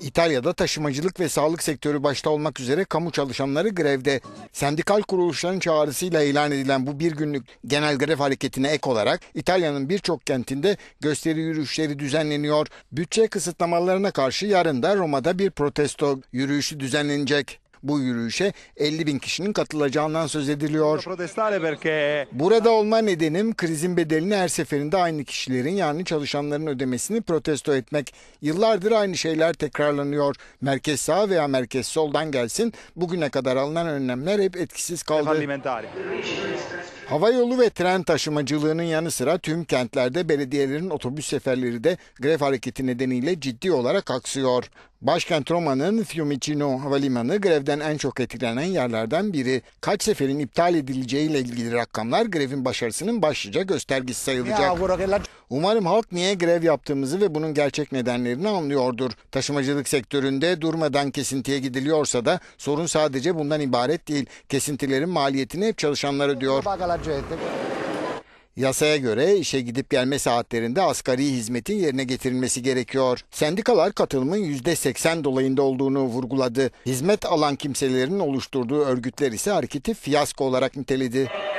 İtalya'da taşımacılık ve sağlık sektörü başta olmak üzere kamu çalışanları grevde. Sendikal kuruluşların çağrısıyla ilan edilen bu bir günlük genel grev hareketine ek olarak İtalya'nın birçok kentinde gösteri yürüyüşleri düzenleniyor. Bütçe kısıtlamalarına karşı yarın da Roma'da bir protesto yürüyüşü düzenlenecek. Bu yürüyüşe 50 bin kişinin katılacağından söz ediliyor. Burada olma nedenim krizin bedelini her seferinde aynı kişilerin yani çalışanların ödemesini protesto etmek. Yıllardır aynı şeyler tekrarlanıyor. Merkez sağ veya merkez soldan gelsin bugüne kadar alınan önlemler hep etkisiz kaldı. Hava yolu ve tren taşımacılığının yanı sıra tüm kentlerde belediyelerin otobüs seferleri de grev hareketi nedeniyle ciddi olarak aksıyor. Başkent Roma'nın Fiumicino Havalimanı grevden en çok etkilenen yerlerden biri. Kaç seferin iptal edileceğiyle ilgili rakamlar grevin başarısının başlıca göstergesi sayılacak. Umarım halk niye grev yaptığımızı ve bunun gerçek nedenlerini anlıyordur. Taşımacılık sektöründe durmadan kesintiye gidiliyorsa da sorun sadece bundan ibaret değil. Kesintilerin maliyetini hep çalışanlar ödüyor. Yasaya göre işe gidip gelme saatlerinde asgari hizmetin yerine getirilmesi gerekiyor. Sendikalar katılımın %80 dolayında olduğunu vurguladı. Hizmet alan kimselerin oluşturduğu örgütler ise hareketi fiyasko olarak niteledi.